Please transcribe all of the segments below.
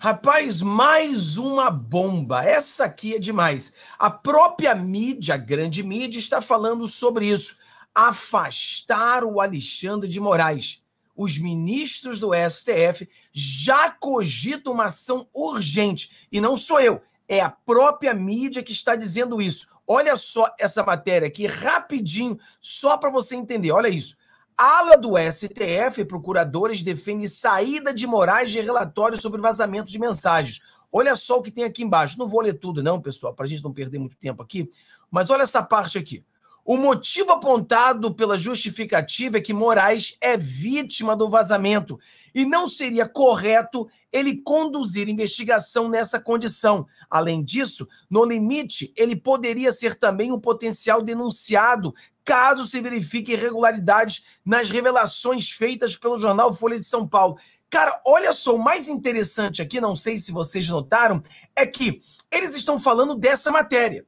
Rapaz, mais uma bomba. Essa aqui é demais. A própria mídia, a grande mídia, está falando sobre isso. Afastar o Alexandre de Moraes. Os ministros do STF já cogitam uma ação urgente. E não sou eu, é a própria mídia que está dizendo isso. Olha só essa matéria aqui, rapidinho, só para você entender. Olha isso. Ala do STF, procuradores defende saída de Moraes de relatório sobre vazamento de mensagens. Olha só o que tem aqui embaixo. Não vou ler tudo, não, pessoal, para a gente não perder muito tempo aqui. Mas olha essa parte aqui. O motivo apontado pela justificativa é que Moraes é vítima do vazamento e não seria correto ele conduzir investigação nessa condição. Além disso, no limite, ele poderia ser também um potencial denunciado caso se verifiquem irregularidades nas revelações feitas pelo jornal Folha de São Paulo. Cara, olha só, o mais interessante aqui, não sei se vocês notaram, é que eles estão falando dessa matéria.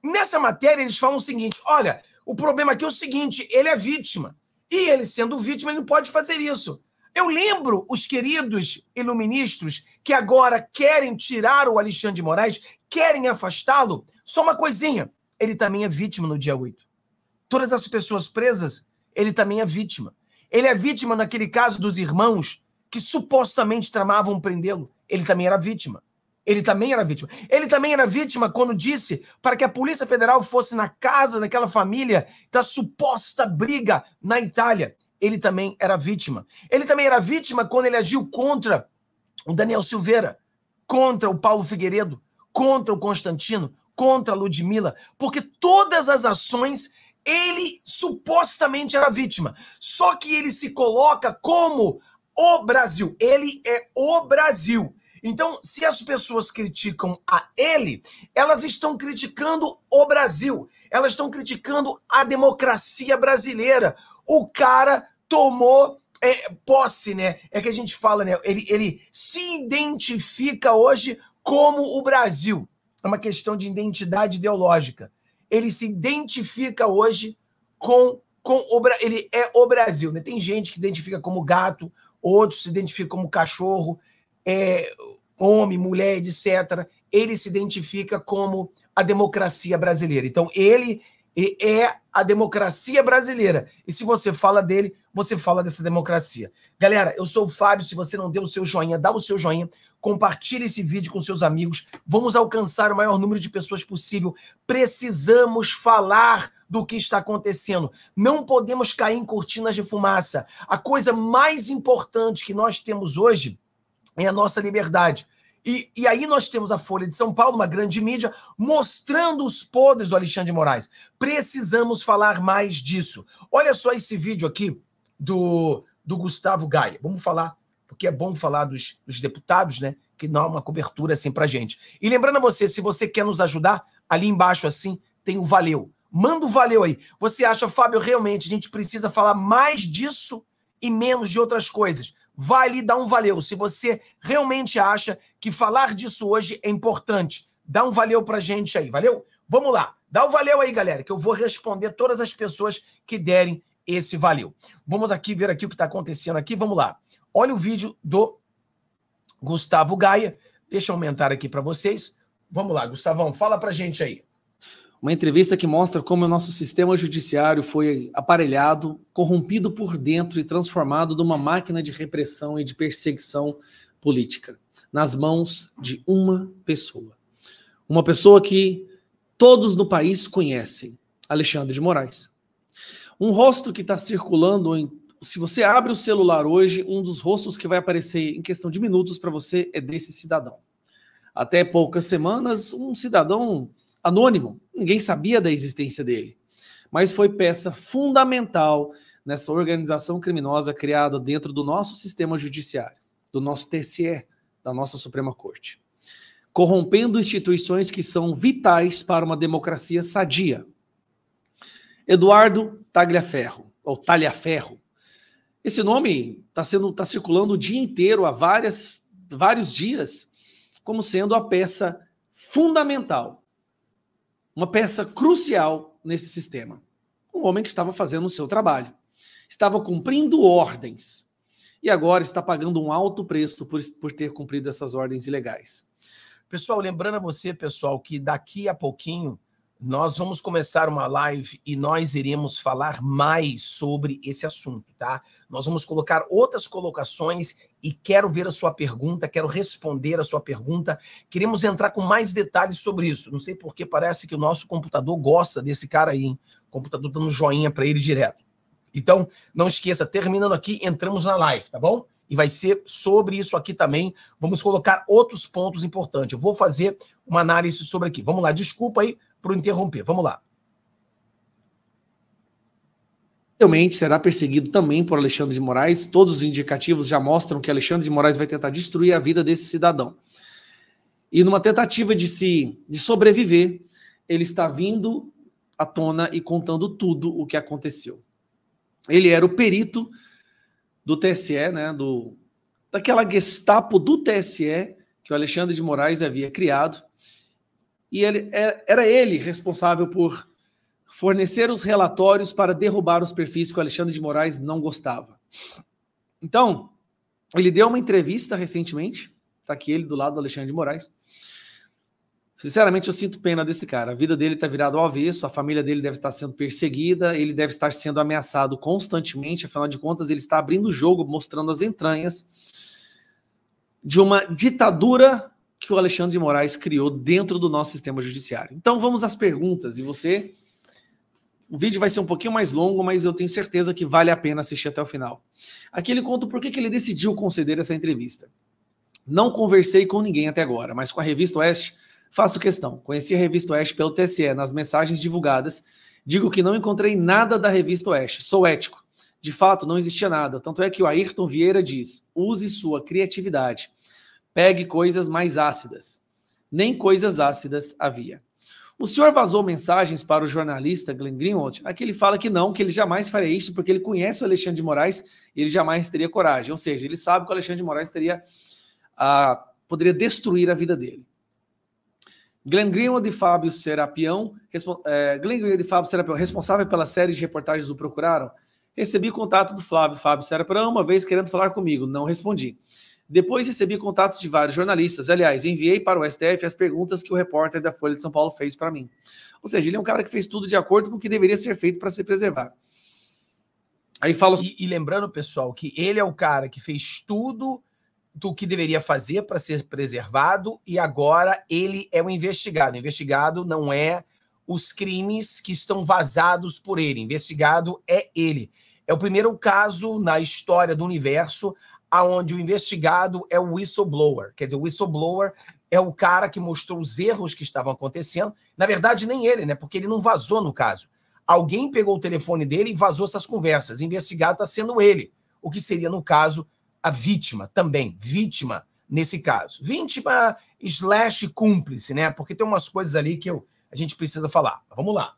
Nessa matéria, eles falam o seguinte: olha, o problema aqui é o seguinte, ele é vítima. E ele, sendo vítima, ele não pode fazer isso. Eu lembro os queridos iluministros que agora querem tirar o Alexandre de Moraes, querem afastá-lo. Só uma coisinha: ele também é vítima no dia 8 todas as pessoas presas, ele também é vítima. Ele é vítima naquele caso dos irmãos que supostamente tramavam prendê-lo. Ele também era vítima. Ele também era vítima. Ele também era vítima quando disse para que a Polícia Federal fosse na casa daquela família da suposta briga na Itália. Ele também era vítima. Ele também era vítima quando ele agiu contra o Daniel Silveira, contra o Paulo Figueiredo, contra o Constantino, contra a Ludmilla, porque todas as ações ele supostamente era vítima. Só que ele se coloca como o Brasil. Ele é o Brasil. Então, se as pessoas criticam a ele, elas estão criticando o Brasil. Elas estão criticando a democracia brasileira. O cara tomou é, posse, né? É que a gente fala, né? Ele, ele se identifica hoje como o Brasil. É uma questão de identidade ideológica ele se identifica hoje com, com o ele é o Brasil. Né? Tem gente que se identifica como gato, outros se identificam como cachorro, é, homem, mulher, etc. Ele se identifica como a democracia brasileira. Então, ele é a democracia brasileira. E se você fala dele, você fala dessa democracia. Galera, eu sou o Fábio. Se você não deu o seu joinha, dá o seu joinha. Compartilhe esse vídeo com seus amigos. Vamos alcançar o maior número de pessoas possível. Precisamos falar do que está acontecendo. Não podemos cair em cortinas de fumaça. A coisa mais importante que nós temos hoje é a nossa liberdade. E, e, aí nós temos a Folha de São Paulo, uma grande mídia, mostrando os podres do Alexandre de Moraes. Precisamos falar mais disso. Olha só esse vídeo aqui do, do Gustavo Gaia. Vamos falar porque é bom falar dos, dos deputados, né? Que dá uma cobertura assim pra gente. E lembrando a você, se você quer nos ajudar, ali embaixo assim tem o valeu. Manda o valeu aí. Você acha, Fábio, realmente a gente precisa falar mais disso e menos de outras coisas? Vai ali dar um valeu. Se você realmente acha que falar disso hoje é importante, dá um valeu pra gente aí, valeu? Vamos lá. Dá o valeu aí, galera, que eu vou responder todas as pessoas que derem esse valeu. Vamos aqui ver aqui o que está acontecendo aqui. Vamos lá. Olha o vídeo do Gustavo Gaia. Deixa eu aumentar aqui para vocês. Vamos lá, Gustavão, fala para gente aí. Uma entrevista que mostra como o nosso sistema judiciário foi aparelhado, corrompido por dentro e transformado numa máquina de repressão e de perseguição política, nas mãos de uma pessoa. Uma pessoa que todos no país conhecem, Alexandre de Moraes. Um rosto que está circulando em se você abre o celular hoje, um dos rostos que vai aparecer em questão de minutos para você é desse cidadão. Até poucas semanas, um cidadão anônimo, ninguém sabia da existência dele, mas foi peça fundamental nessa organização criminosa criada dentro do nosso sistema judiciário, do nosso TSE, da nossa Suprema Corte, corrompendo instituições que são vitais para uma democracia sadia. Eduardo Tagliaferro, ou Talhaferro, esse nome está sendo tá circulando o dia inteiro há várias, vários dias como sendo a peça fundamental, uma peça crucial nesse sistema. Um homem que estava fazendo o seu trabalho, estava cumprindo ordens e agora está pagando um alto preço por, por ter cumprido essas ordens ilegais. Pessoal, lembrando a você, pessoal, que daqui a pouquinho nós vamos começar uma live e nós iremos falar mais sobre esse assunto, tá? Nós vamos colocar outras colocações e quero ver a sua pergunta, quero responder a sua pergunta. Queremos entrar com mais detalhes sobre isso. Não sei porque parece que o nosso computador gosta desse cara aí, hein? O computador dando joinha para ele direto. Então, não esqueça, terminando aqui, entramos na live, tá bom? e vai ser sobre isso aqui também. Vamos colocar outros pontos importantes. Eu vou fazer uma análise sobre aqui. Vamos lá, desculpa aí por interromper. Vamos lá. Realmente será perseguido também por Alexandre de Moraes. Todos os indicativos já mostram que Alexandre de Moraes vai tentar destruir a vida desse cidadão. E numa tentativa de se de sobreviver, ele está vindo à tona e contando tudo o que aconteceu. Ele era o perito do TSE, né, do, daquela Gestapo do TSE que o Alexandre de Moraes havia criado. E ele, é, era ele responsável por fornecer os relatórios para derrubar os perfis que o Alexandre de Moraes não gostava. Então, ele deu uma entrevista recentemente, está aqui ele do lado do Alexandre de Moraes, Sinceramente, eu sinto pena desse cara. A vida dele está virada ao avesso, a família dele deve estar sendo perseguida, ele deve estar sendo ameaçado constantemente, afinal de contas, ele está abrindo o jogo, mostrando as entranhas de uma ditadura que o Alexandre de Moraes criou dentro do nosso sistema judiciário. Então, vamos às perguntas. E você. O vídeo vai ser um pouquinho mais longo, mas eu tenho certeza que vale a pena assistir até o final. Aqui ele conta por que ele decidiu conceder essa entrevista. Não conversei com ninguém até agora, mas com a revista Oeste Faço questão. Conheci a revista Oeste pelo TSE nas mensagens divulgadas. Digo que não encontrei nada da revista Oeste. Sou ético. De fato, não existia nada. Tanto é que o Ayrton Vieira diz: use sua criatividade. Pegue coisas mais ácidas. Nem coisas ácidas havia. O senhor vazou mensagens para o jornalista Glenn Greenwald. Aqui ele fala que não, que ele jamais faria isso, porque ele conhece o Alexandre de Moraes e ele jamais teria coragem. Ou seja, ele sabe que o Alexandre de Moraes teria, ah, poderia destruir a vida dele. Glenn Greenwald e Fábio Serapião, é, Glenn Greenwald e Fábio Serapião, responsável pela série de reportagens o Procuraram, recebi contato do Flávio Fábio Serapião uma vez querendo falar comigo, não respondi. Depois recebi contatos de vários jornalistas. Aliás, enviei para o STF as perguntas que o repórter da Folha de São Paulo fez para mim. Ou seja, ele é um cara que fez tudo de acordo com o que deveria ser feito para se preservar. Aí fala... E, e, lembrando, pessoal, que ele é o cara que fez tudo do que deveria fazer para ser preservado e agora ele é o investigado. O investigado não é os crimes que estão vazados por ele. O investigado é ele. É o primeiro caso na história do universo aonde o investigado é o whistleblower. Quer dizer, o whistleblower é o cara que mostrou os erros que estavam acontecendo. Na verdade, nem ele, né? Porque ele não vazou no caso. Alguém pegou o telefone dele e vazou essas conversas. O investigado está sendo ele, o que seria, no caso, a vítima também, vítima nesse caso. Vítima slash cúmplice, né? Porque tem umas coisas ali que eu, a gente precisa falar. Vamos lá.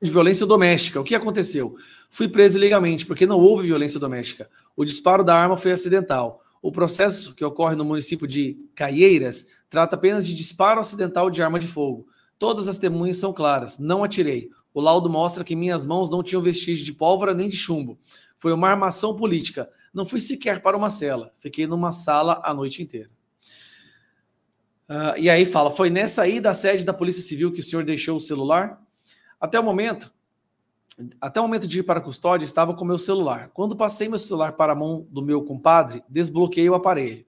De violência doméstica. O que aconteceu? Fui preso ilegalmente, porque não houve violência doméstica. O disparo da arma foi acidental. O processo que ocorre no município de Caieiras trata apenas de disparo acidental de arma de fogo. Todas as testemunhas são claras. Não atirei. O laudo mostra que minhas mãos não tinham vestígio de pólvora nem de chumbo. Foi uma armação política. Não fui sequer para uma cela, fiquei numa sala a noite inteira. Uh, e aí fala: foi nessa aí da sede da Polícia Civil que o senhor deixou o celular? Até o momento, até o momento de ir para a custódia, estava com meu celular. Quando passei meu celular para a mão do meu compadre, desbloqueei o aparelho.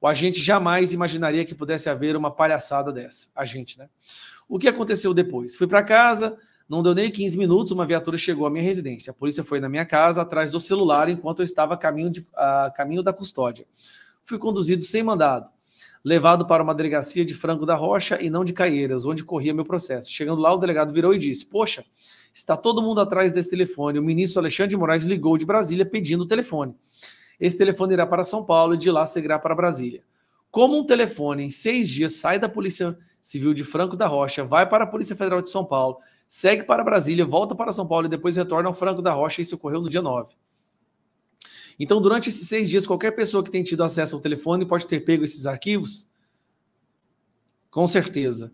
O agente jamais imaginaria que pudesse haver uma palhaçada dessa. A gente, né? O que aconteceu depois? Fui para casa, não deu nem 15 minutos, uma viatura chegou à minha residência. A polícia foi na minha casa atrás do celular enquanto eu estava a caminho, de, a caminho da custódia. Fui conduzido sem mandado, levado para uma delegacia de Franco da Rocha e não de Caieiras, onde corria meu processo. Chegando lá, o delegado virou e disse: Poxa, está todo mundo atrás desse telefone. O ministro Alexandre de Moraes ligou de Brasília pedindo o telefone. Esse telefone irá para São Paulo e de lá seguirá para Brasília. Como um telefone em seis dias sai da Polícia Civil de Franco da Rocha, vai para a Polícia Federal de São Paulo, segue para Brasília, volta para São Paulo e depois retorna ao Franco da Rocha. Isso ocorreu no dia 9. Então, durante esses seis dias, qualquer pessoa que tenha tido acesso ao telefone pode ter pego esses arquivos? Com certeza.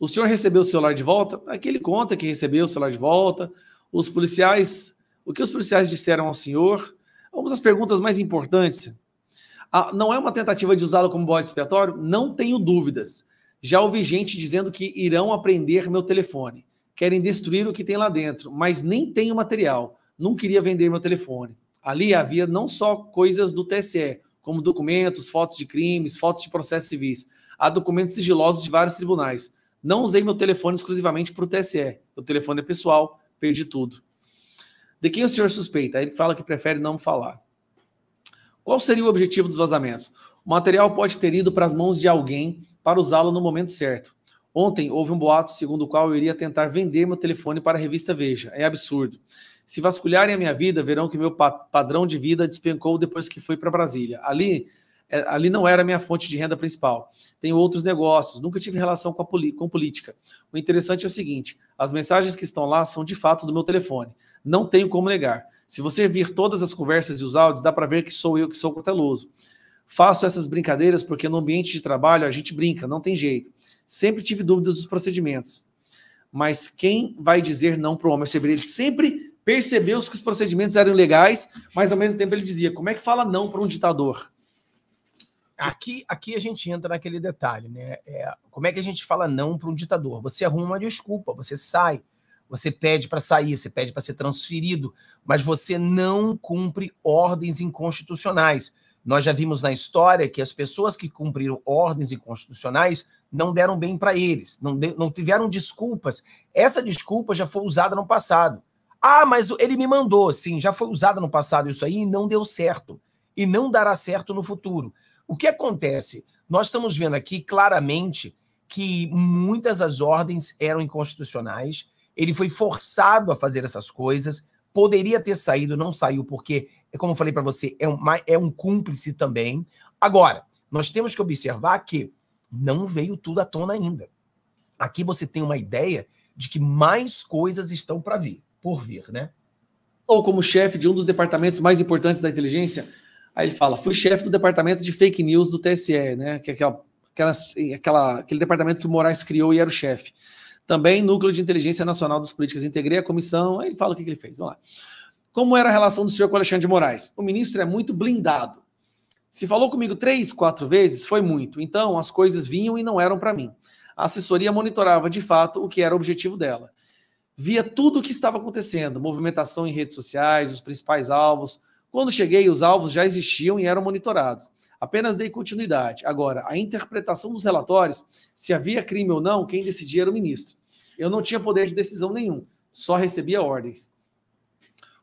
O senhor recebeu o celular de volta? Aqui ele conta que recebeu o celular de volta. Os policiais, o que os policiais disseram ao senhor? Vamos às perguntas mais importantes. Ah, não é uma tentativa de usá-lo como bode expiatório? Não tenho dúvidas. Já ouvi gente dizendo que irão apreender meu telefone querem destruir o que tem lá dentro, mas nem tem o material. Não queria vender meu telefone. Ali havia não só coisas do TSE, como documentos, fotos de crimes, fotos de processos civis. Há documentos sigilosos de vários tribunais. Não usei meu telefone exclusivamente para o TSE. O telefone é pessoal, perdi tudo. De quem o senhor suspeita? Ele fala que prefere não falar. Qual seria o objetivo dos vazamentos? O material pode ter ido para as mãos de alguém para usá-lo no momento certo. Ontem houve um boato segundo o qual eu iria tentar vender meu telefone para a revista Veja. É absurdo. Se vasculharem a minha vida, verão que meu padrão de vida despencou depois que fui para Brasília. Ali, é, ali não era a minha fonte de renda principal. Tenho outros negócios, nunca tive relação com, com política. O interessante é o seguinte: as mensagens que estão lá são de fato do meu telefone. Não tenho como negar. Se você vir todas as conversas e os áudios, dá para ver que sou eu que sou cauteloso. Faço essas brincadeiras porque no ambiente de trabalho a gente brinca, não tem jeito. Sempre tive dúvidas dos procedimentos. Mas quem vai dizer não para o homem? Ele sempre percebeu que os procedimentos eram legais, mas ao mesmo tempo ele dizia: como é que fala não para um ditador? Aqui, aqui a gente entra naquele detalhe, né? É, como é que a gente fala não para um ditador? Você arruma uma desculpa, você sai, você pede para sair, você pede para ser transferido, mas você não cumpre ordens inconstitucionais. Nós já vimos na história que as pessoas que cumpriram ordens inconstitucionais não deram bem para eles, não, de, não tiveram desculpas. Essa desculpa já foi usada no passado. Ah, mas ele me mandou. Sim, já foi usada no passado isso aí e não deu certo. E não dará certo no futuro. O que acontece? Nós estamos vendo aqui claramente que muitas das ordens eram inconstitucionais. Ele foi forçado a fazer essas coisas. Poderia ter saído, não saiu, porque é como eu falei para você, é um, é um cúmplice também. Agora, nós temos que observar que não veio tudo à tona ainda. Aqui você tem uma ideia de que mais coisas estão para vir, por vir, né? Ou como chefe de um dos departamentos mais importantes da inteligência, aí ele fala: fui chefe do departamento de fake news do TSE, né? Que é aquela, aquela, aquela, aquele departamento que o Moraes criou e era o chefe. Também núcleo de inteligência nacional das políticas. Integrei a comissão. Aí ele fala o que, que ele fez. Vamos lá. Como era a relação do senhor com Alexandre de Moraes? O ministro é muito blindado. Se falou comigo três, quatro vezes, foi muito. Então, as coisas vinham e não eram para mim. A assessoria monitorava de fato o que era o objetivo dela. Via tudo o que estava acontecendo, movimentação em redes sociais, os principais alvos. Quando cheguei, os alvos já existiam e eram monitorados. Apenas dei continuidade. Agora, a interpretação dos relatórios, se havia crime ou não, quem decidia era o ministro. Eu não tinha poder de decisão nenhum, só recebia ordens.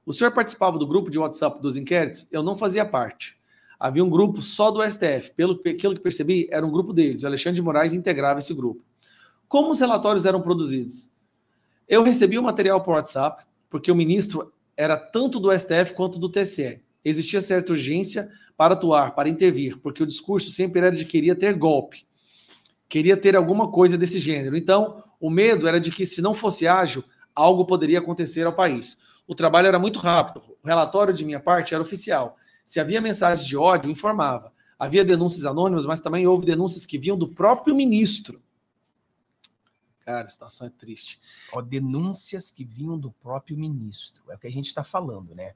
O senhor participava do grupo de WhatsApp dos inquéritos? Eu não fazia parte. Havia um grupo só do STF. Pelo, aquilo que percebi, era um grupo deles. O Alexandre de Moraes integrava esse grupo. Como os relatórios eram produzidos? Eu recebi o material por WhatsApp, porque o ministro era tanto do STF quanto do TSE. Existia certa urgência para atuar, para intervir, porque o discurso sempre era de queria ter golpe, queria ter alguma coisa desse gênero. Então, o medo era de que, se não fosse ágil, algo poderia acontecer ao país o trabalho era muito rápido. O relatório de minha parte era oficial. Se havia mensagens de ódio, informava. Havia denúncias anônimas, mas também houve denúncias que vinham do próprio ministro. Cara, a situação é triste. denúncias que vinham do próprio ministro. É o que a gente está falando, né?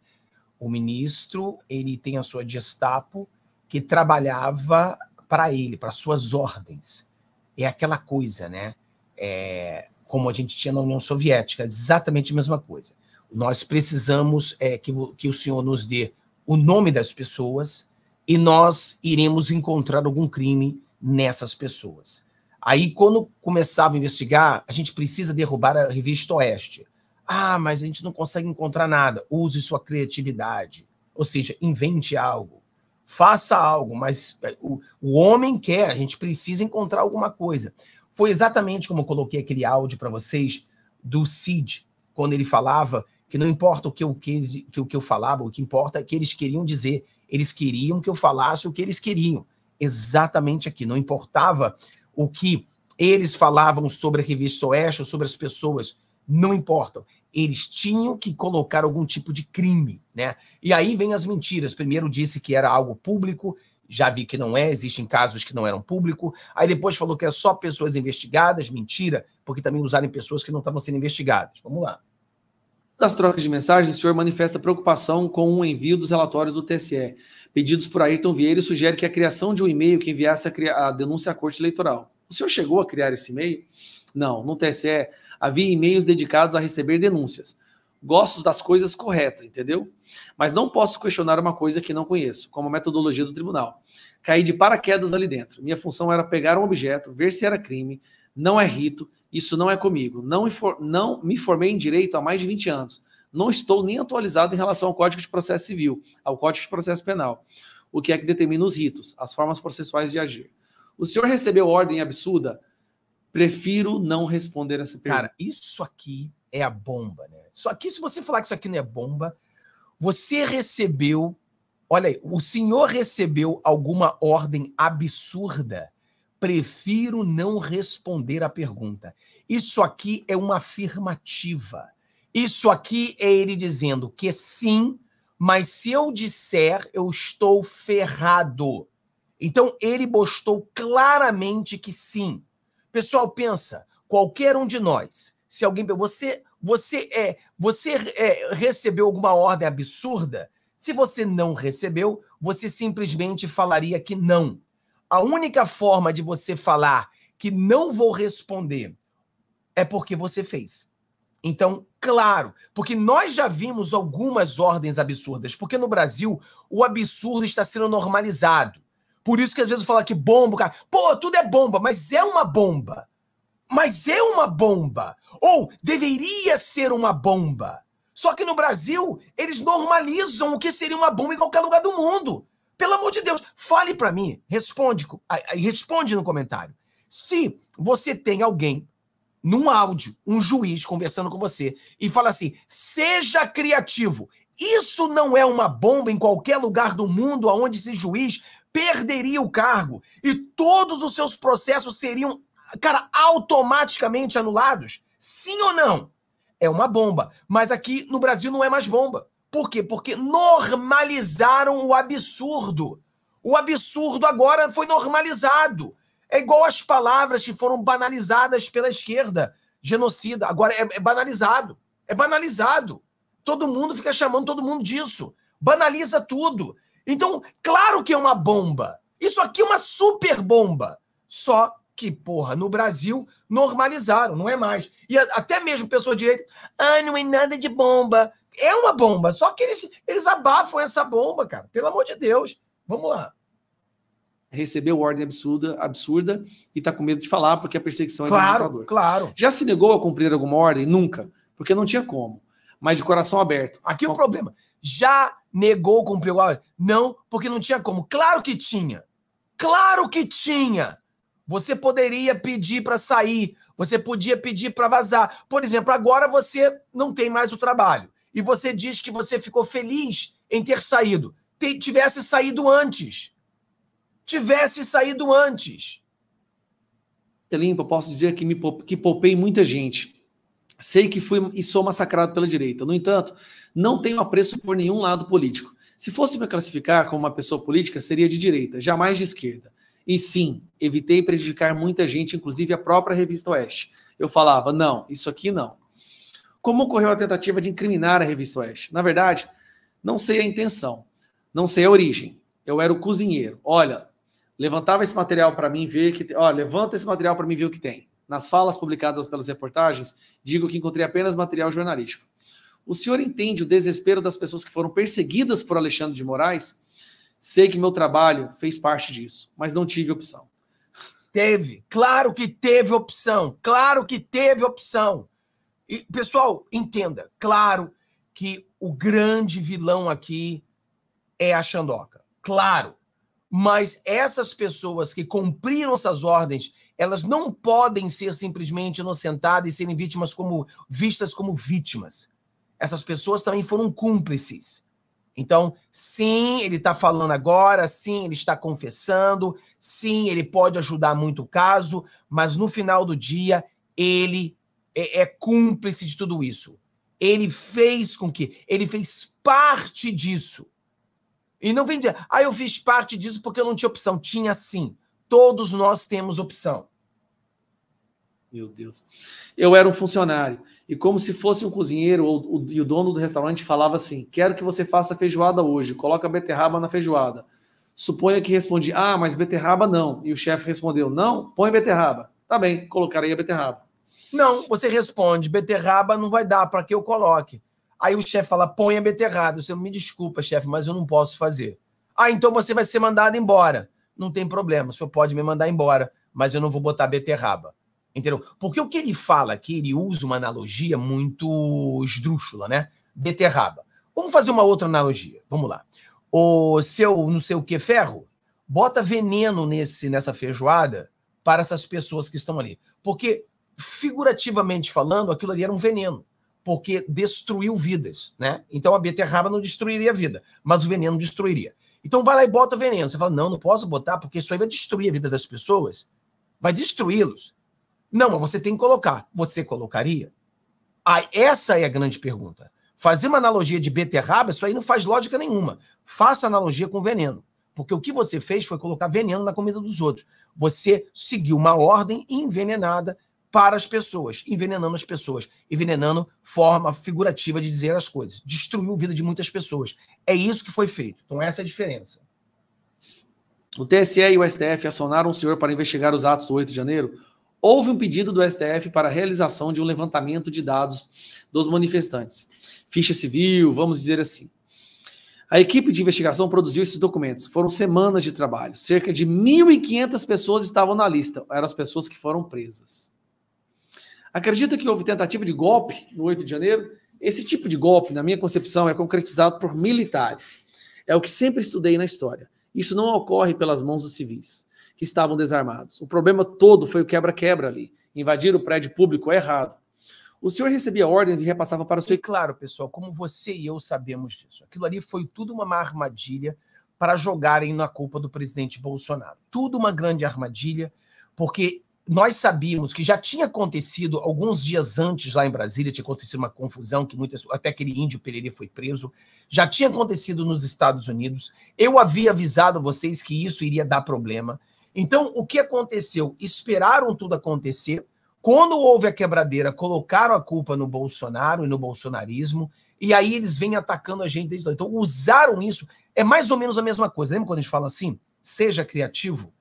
O ministro, ele tem a sua Gestapo que trabalhava para ele, para suas ordens. É aquela coisa, né? É, como a gente tinha na União Soviética, é exatamente a mesma coisa. Nós precisamos é, que, que o Senhor nos dê o nome das pessoas e nós iremos encontrar algum crime nessas pessoas. Aí, quando começava a investigar, a gente precisa derrubar a revista Oeste. Ah, mas a gente não consegue encontrar nada. Use sua criatividade. Ou seja, invente algo. Faça algo, mas é, o, o homem quer, a gente precisa encontrar alguma coisa. Foi exatamente como eu coloquei aquele áudio para vocês do Cid, quando ele falava que não importa o que eu, que, o que eu falava, o que importa é que eles queriam dizer. Eles queriam que eu falasse o que eles queriam. Exatamente aqui. Não importava o que eles falavam sobre a revista Oeste ou sobre as pessoas. Não importa. Eles tinham que colocar algum tipo de crime, né? E aí vem as mentiras. Primeiro disse que era algo público, já vi que não é, existem casos que não eram público. Aí depois falou que é só pessoas investigadas, mentira, porque também usaram pessoas que não estavam sendo investigadas. Vamos lá das trocas de mensagens, o senhor manifesta preocupação com o envio dos relatórios do TSE, pedidos por Ayrton Vieira, e sugere que a criação de um e-mail que enviasse a, a denúncia à Corte Eleitoral. O senhor chegou a criar esse e-mail? Não, no TSE havia e-mails dedicados a receber denúncias. Gosto das coisas corretas, entendeu? Mas não posso questionar uma coisa que não conheço, como a metodologia do tribunal. Caí de paraquedas ali dentro. Minha função era pegar um objeto, ver se era crime, não é rito, isso não é comigo. Não, não me formei em direito há mais de 20 anos. Não estou nem atualizado em relação ao Código de Processo Civil, ao Código de Processo Penal, o que é que determina os ritos, as formas processuais de agir. O senhor recebeu ordem absurda? Prefiro não responder essa pergunta. Cara, isso aqui é a bomba, né? Isso aqui, se você falar que isso aqui não é bomba, você recebeu. Olha aí, o senhor recebeu alguma ordem absurda prefiro não responder a pergunta. Isso aqui é uma afirmativa. Isso aqui é ele dizendo que sim, mas se eu disser, eu estou ferrado. Então ele postou claramente que sim. Pessoal, pensa, qualquer um de nós, se alguém você você é você é, recebeu alguma ordem absurda, se você não recebeu, você simplesmente falaria que não. A única forma de você falar que não vou responder é porque você fez. Então, claro, porque nós já vimos algumas ordens absurdas, porque no Brasil o absurdo está sendo normalizado. Por isso que às vezes eu falo que bomba, cara. Pô, tudo é bomba, mas é uma bomba. Mas é uma bomba. Ou deveria ser uma bomba. Só que no Brasil, eles normalizam o que seria uma bomba em qualquer lugar do mundo. Pelo amor de Deus, fale para mim, responde, responde no comentário. Se você tem alguém num áudio, um juiz conversando com você e fala assim: "Seja criativo". Isso não é uma bomba em qualquer lugar do mundo aonde esse juiz perderia o cargo e todos os seus processos seriam, cara, automaticamente anulados? Sim ou não? É uma bomba, mas aqui no Brasil não é mais bomba. Por quê? Porque normalizaram o absurdo. O absurdo agora foi normalizado. É igual as palavras que foram banalizadas pela esquerda. Genocida. Agora é, é banalizado. É banalizado. Todo mundo fica chamando todo mundo disso. Banaliza tudo. Então, claro que é uma bomba. Isso aqui é uma super bomba. Só que, porra, no Brasil normalizaram, não é mais. E até mesmo pessoa direita, ah, não é nada de bomba. É uma bomba, só que eles, eles abafam essa bomba, cara. Pelo amor de Deus. Vamos lá. Recebeu ordem absurda, absurda e está com medo de falar porque a perseguição é Claro, claro. Já se negou a cumprir alguma ordem? Nunca, porque não tinha como. Mas de coração aberto. Aqui Com... É o problema. Já negou cumprir a ordem? Não, porque não tinha como. Claro que tinha. Claro que tinha. Você poderia pedir para sair, você podia pedir para vazar. Por exemplo, agora você não tem mais o trabalho e você diz que você ficou feliz em ter saído. tivesse saído antes. Tivesse saído antes. Limpa, posso dizer que me que poupei muita gente. Sei que fui e sou massacrado pela direita. No entanto, não tenho apreço por nenhum lado político. Se fosse me classificar como uma pessoa política, seria de direita, jamais de esquerda. E sim, evitei prejudicar muita gente, inclusive a própria revista Oeste. Eu falava, não, isso aqui não como ocorreu a tentativa de incriminar a revista Oeste. Na verdade, não sei a intenção, não sei a origem. Eu era o cozinheiro. Olha, levantava esse material para mim ver que, ó, levanta esse material para mim ver o que tem. Nas falas publicadas pelas reportagens, digo que encontrei apenas material jornalístico. O senhor entende o desespero das pessoas que foram perseguidas por Alexandre de Moraes? Sei que meu trabalho fez parte disso, mas não tive opção. Teve, claro que teve opção, claro que teve opção. E, pessoal, entenda, claro que o grande vilão aqui é a Xandoca. Claro. Mas essas pessoas que cumpriram essas ordens, elas não podem ser simplesmente inocentadas e serem vítimas como vistas como vítimas. Essas pessoas também foram cúmplices. Então, sim, ele está falando agora, sim, ele está confessando, sim, ele pode ajudar muito o caso, mas no final do dia, ele é, é cúmplice de tudo isso. Ele fez com que, ele fez parte disso. E não vem dizer, ah, eu fiz parte disso porque eu não tinha opção. Tinha sim. Todos nós temos opção. Meu Deus. Eu era um funcionário. E como se fosse um cozinheiro, ou o, e o dono do restaurante falava assim: quero que você faça feijoada hoje, coloca beterraba na feijoada. Suponha que respondi, ah, mas beterraba não. E o chefe respondeu, não, põe beterraba. Tá bem, colocarei a beterraba. Não, você responde, beterraba não vai dar, para que eu coloque? Aí o chefe fala, põe a beterraba. Você me desculpa, chefe, mas eu não posso fazer. Ah, então você vai ser mandado embora. Não tem problema, o senhor pode me mandar embora, mas eu não vou botar beterraba. Entendeu? Porque o que ele fala aqui, ele usa uma analogia muito esdrúxula, né? Beterraba. Vamos fazer uma outra analogia. Vamos lá. O seu não sei o que ferro, bota veneno nesse nessa feijoada para essas pessoas que estão ali. Porque figurativamente falando, aquilo ali era um veneno, porque destruiu vidas, né? Então a beterraba não destruiria a vida, mas o veneno destruiria. Então vai lá e bota o veneno. Você fala, não, não posso botar, porque isso aí vai destruir a vida das pessoas, vai destruí-los. Não, mas você tem que colocar. Você colocaria? Ah, essa é a grande pergunta. Fazer uma analogia de beterraba, isso aí não faz lógica nenhuma. Faça analogia com veneno. Porque o que você fez foi colocar veneno na comida dos outros. Você seguiu uma ordem envenenada para as pessoas, envenenando as pessoas, envenenando forma figurativa de dizer as coisas, destruiu a vida de muitas pessoas. É isso que foi feito. Então essa é a diferença. O TSE e o STF acionaram o senhor para investigar os atos do 8 de janeiro. Houve um pedido do STF para a realização de um levantamento de dados dos manifestantes. Ficha civil, vamos dizer assim. A equipe de investigação produziu esses documentos. Foram semanas de trabalho. Cerca de 1.500 pessoas estavam na lista. Eram as pessoas que foram presas. Acredita que houve tentativa de golpe no 8 de janeiro? Esse tipo de golpe, na minha concepção, é concretizado por militares. É o que sempre estudei na história. Isso não ocorre pelas mãos dos civis, que estavam desarmados. O problema todo foi o quebra-quebra ali. Invadir o prédio público é errado. O senhor recebia ordens e repassava para o seu. E claro, pessoal, como você e eu sabemos disso, aquilo ali foi tudo uma armadilha para jogarem na culpa do presidente Bolsonaro. Tudo uma grande armadilha, porque nós sabíamos que já tinha acontecido alguns dias antes lá em Brasília, tinha acontecido uma confusão que muitas, até aquele índio Pereira foi preso, já tinha acontecido nos Estados Unidos. Eu havia avisado vocês que isso iria dar problema. Então, o que aconteceu? Esperaram tudo acontecer. Quando houve a quebradeira, colocaram a culpa no Bolsonaro e no bolsonarismo, e aí eles vêm atacando a gente desde lá. Então. então, usaram isso. É mais ou menos a mesma coisa. Lembra quando a gente fala assim? Seja criativo.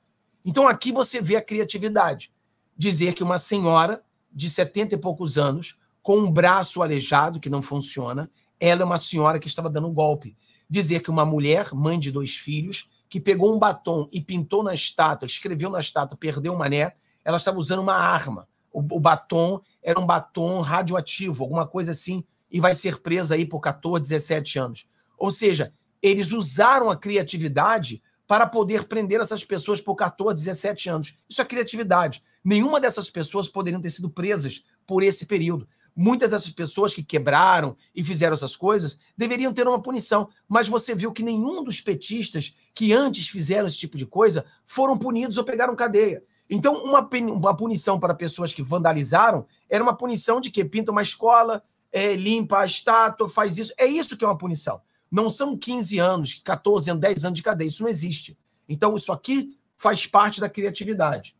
Então, aqui você vê a criatividade dizer que uma senhora de 70 e poucos anos, com um braço aleijado que não funciona, ela é uma senhora que estava dando um golpe. Dizer que uma mulher, mãe de dois filhos, que pegou um batom e pintou na estátua, escreveu na estátua, perdeu o mané, ela estava usando uma arma. O, o batom era um batom radioativo, alguma coisa assim, e vai ser presa aí por 14, 17 anos. Ou seja, eles usaram a criatividade para poder prender essas pessoas por 14, 17 anos. Isso é criatividade. Nenhuma dessas pessoas poderiam ter sido presas por esse período. Muitas dessas pessoas que quebraram e fizeram essas coisas deveriam ter uma punição, mas você viu que nenhum dos petistas que antes fizeram esse tipo de coisa foram punidos ou pegaram cadeia. Então, uma, uma punição para pessoas que vandalizaram era uma punição de que pinta uma escola, é, limpa a estátua, faz isso. É isso que é uma punição. Não são 15 anos, 14 anos, 10 anos de cadeia. Isso não existe. Então, isso aqui faz parte da criatividade.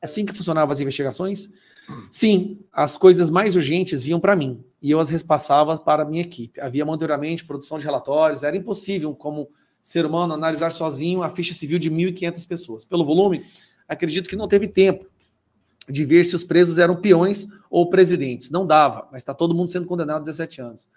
É assim que funcionavam as investigações? Sim, as coisas mais urgentes vinham para mim e eu as repassava para a minha equipe. Havia monitoramento, produção de relatórios, era impossível, como ser humano, analisar sozinho a ficha civil de 1.500 pessoas. Pelo volume, acredito que não teve tempo de ver se os presos eram peões ou presidentes. Não dava, mas está todo mundo sendo condenado a 17 anos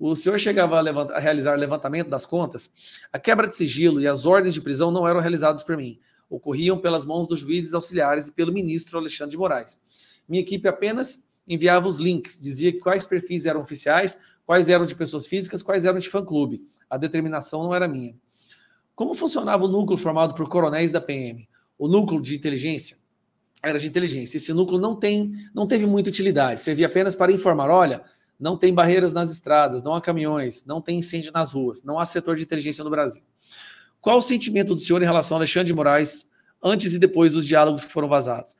o senhor chegava a, levanta, a realizar levantamento das contas, a quebra de sigilo e as ordens de prisão não eram realizadas por mim. Ocorriam pelas mãos dos juízes auxiliares e pelo ministro Alexandre de Moraes. Minha equipe apenas enviava os links, dizia quais perfis eram oficiais, quais eram de pessoas físicas, quais eram de fã-clube. A determinação não era minha. Como funcionava o núcleo formado por coronéis da PM? O núcleo de inteligência era de inteligência. Esse núcleo não tem, não teve muita utilidade. Servia apenas para informar, olha, não tem barreiras nas estradas, não há caminhões, não tem incêndio nas ruas, não há setor de inteligência no Brasil. Qual o sentimento do senhor em relação a Alexandre de Moraes antes e depois dos diálogos que foram vazados?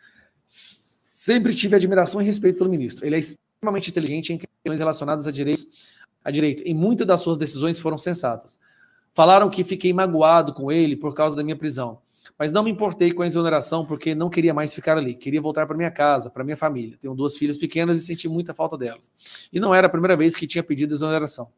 Sempre tive admiração e respeito pelo ministro. Ele é extremamente inteligente em questões relacionadas a direito, a direito e muitas das suas decisões foram sensatas. Falaram que fiquei magoado com ele por causa da minha prisão. Mas não me importei com a exoneração porque não queria mais ficar ali, queria voltar para minha casa, para minha família. Tenho duas filhas pequenas e senti muita falta delas. E não era a primeira vez que tinha pedido exoneração.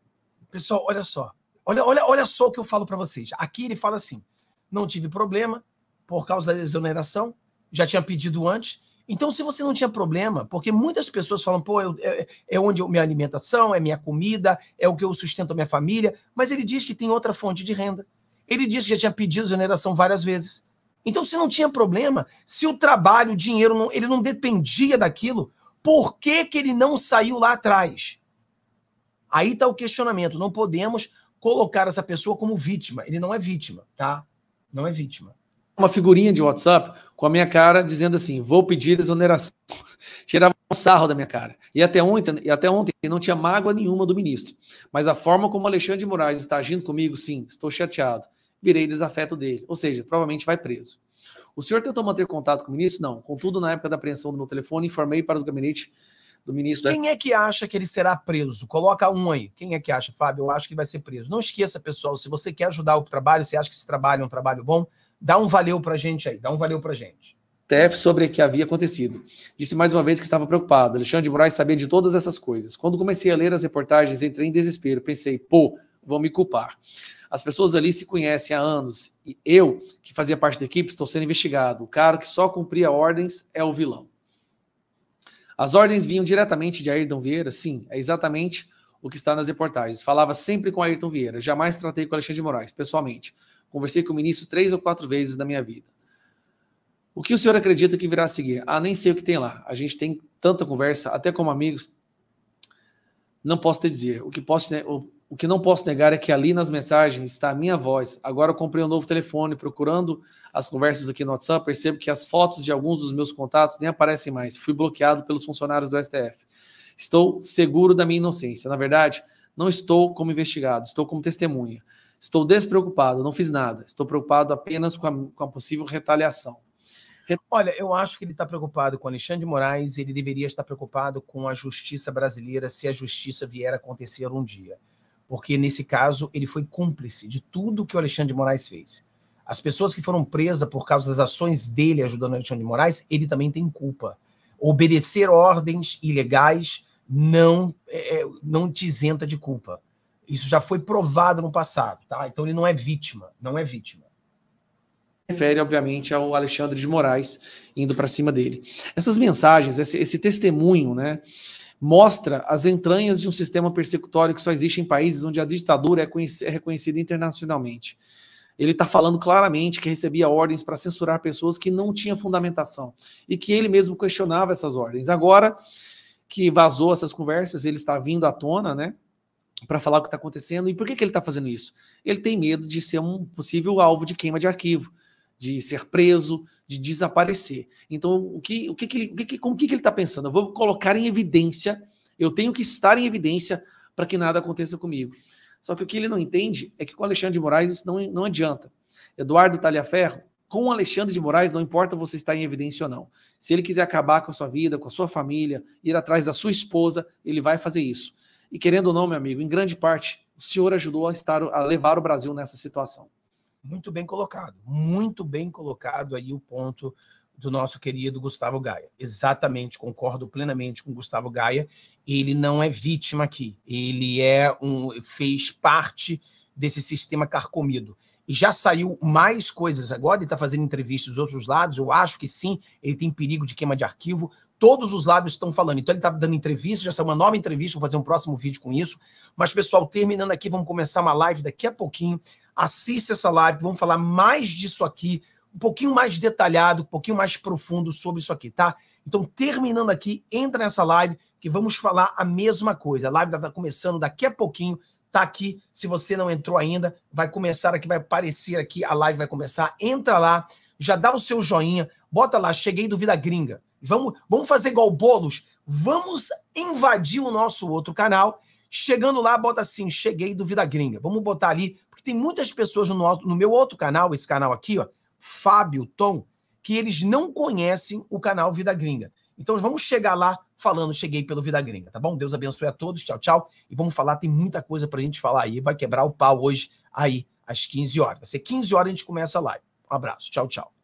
Pessoal, olha só. Olha, olha, olha só o que eu falo para vocês. Aqui ele fala assim: não tive problema por causa da exoneração, já tinha pedido antes. Então, se você não tinha problema, porque muitas pessoas falam, pô, eu, é, é, onde a minha alimentação, é minha comida, é o que eu sustento a minha família, mas ele diz que tem outra fonte de renda. Ele diz que já tinha pedido exoneração várias vezes. Então, se não tinha problema, se o trabalho, o dinheiro, não, ele não dependia daquilo, por que, que ele não saiu lá atrás? Aí está o questionamento. Não podemos colocar essa pessoa como vítima. Ele não é vítima, tá? Não é vítima. Uma figurinha de WhatsApp com a minha cara dizendo assim: vou pedir exoneração. Tirava um sarro da minha cara. E até ontem, e até ontem não tinha mágoa nenhuma do ministro. Mas a forma como Alexandre de Moraes está agindo comigo, sim, estou chateado virei desafeto dele. Ou seja, provavelmente vai preso. O senhor tentou manter contato com o ministro? Não. Contudo, na época da apreensão do meu telefone, informei para os gabinetes do ministro. Quem é que acha que ele será preso? Coloca um aí. Quem é que acha, Fábio? Eu acho que ele vai ser preso. Não esqueça, pessoal, se você quer ajudar o trabalho, se acha que esse trabalho é um trabalho bom, dá um valeu pra gente aí, dá um valeu pra gente. TF sobre o que havia acontecido. Disse mais uma vez que estava preocupado. Alexandre de Moraes sabia de todas essas coisas. Quando comecei a ler as reportagens, entrei em desespero. Pensei, pô, vão me culpar. As pessoas ali se conhecem há anos. E eu, que fazia parte da equipe, estou sendo investigado. O cara que só cumpria ordens é o vilão. As ordens vinham diretamente de Ayrton Vieira? Sim, é exatamente o que está nas reportagens. Falava sempre com Ayrton Vieira, jamais tratei com Alexandre de Moraes, pessoalmente. Conversei com o ministro três ou quatro vezes na minha vida. O que o senhor acredita que virá a seguir? Ah, nem sei o que tem lá. A gente tem tanta conversa, até como amigos. Não posso te dizer. O que posso, né, o que não posso negar é que ali nas mensagens está a minha voz. Agora comprei um novo telefone, procurando as conversas aqui no WhatsApp, percebo que as fotos de alguns dos meus contatos nem aparecem mais. Fui bloqueado pelos funcionários do STF. Estou seguro da minha inocência. Na verdade, não estou como investigado, estou como testemunha. Estou despreocupado, não fiz nada. Estou preocupado apenas com a, com a possível retaliação. Olha, eu acho que ele está preocupado com Alexandre de Moraes, ele deveria estar preocupado com a justiça brasileira, se a justiça vier a acontecer um dia porque nesse caso ele foi cúmplice de tudo que o Alexandre de Moraes fez. As pessoas que foram presas por causa das ações dele ajudando o Alexandre de Moraes, ele também tem culpa. Obedecer ordens ilegais não, é, é não te isenta de culpa. Isso já foi provado no passado, tá? Então ele não é vítima, não é vítima refere, obviamente, ao Alexandre de Moraes indo para cima dele. Essas mensagens, esse, esse, testemunho, né? mostra as entranhas de um sistema persecutório que só existe em países onde a ditadura é, é reconhecida internacionalmente. Ele está falando claramente que recebia ordens para censurar pessoas que não tinham fundamentação e que ele mesmo questionava essas ordens. Agora que vazou essas conversas, ele está vindo à tona, né? Para falar o que está acontecendo e por que, que ele está fazendo isso? Ele tem medo de ser um possível alvo de queima de arquivo de ser preso, de desaparecer. Então, o que, o que, que, ele, o que, que, que ele está pensando? Eu vou colocar em evidência, eu tenho que estar em evidência para que nada aconteça comigo. Só que o que ele não entende é que com Alexandre de Moraes isso não, não adianta. Eduardo Talhaferro, com Alexandre de Moraes, não importa você estar em evidência ou não. Se ele quiser acabar com a sua vida, com a sua família, ir atrás da sua esposa, ele vai fazer isso. E querendo ou não, meu amigo, em grande parte, o senhor ajudou a, estar, a levar o Brasil nessa situação muito bem colocado, muito bem colocado aí o ponto do nosso querido Gustavo Gaia. Exatamente, concordo plenamente com Gustavo Gaia. Ele não é vítima aqui, ele é um fez parte desse sistema carcomido. E já saiu mais coisas agora, ele está fazendo entrevistas dos outros lados, eu acho que sim, ele tem perigo de queima de arquivo. Todos os lados estão falando. Então ele está dando entrevista, já saiu uma nova entrevista, vou fazer um próximo vídeo com isso. Mas, pessoal, terminando aqui, vamos começar uma live daqui a pouquinho assiste essa live, que vamos falar mais disso aqui, um pouquinho mais detalhado, um pouquinho mais profundo sobre isso aqui, tá? Então, terminando aqui, entra nessa live que vamos falar a mesma coisa. A live está começando daqui a pouquinho, tá aqui. Se você não entrou ainda, vai começar aqui, vai aparecer aqui, a live vai começar. Entra lá, já dá o seu joinha, bota lá, cheguei do Vida Gringa. Vamos, vamos fazer igual bolos, vamos invadir o nosso outro canal. Chegando lá, bota assim, cheguei do Vida Gringa. Vamos botar ali porque tem muitas pessoas no, no meu outro canal, esse canal aqui, ó, Fábio Tom, que eles não conhecem o canal Vida Gringa. Então vamos chegar lá falando, cheguei pelo Vida Gringa, tá bom? Deus abençoe a todos, tchau, tchau. E vamos falar, tem muita coisa pra gente falar aí. Vai quebrar o pau hoje, aí, às 15 horas. Vai ser 15 horas a gente começa a live. Um abraço, tchau, tchau.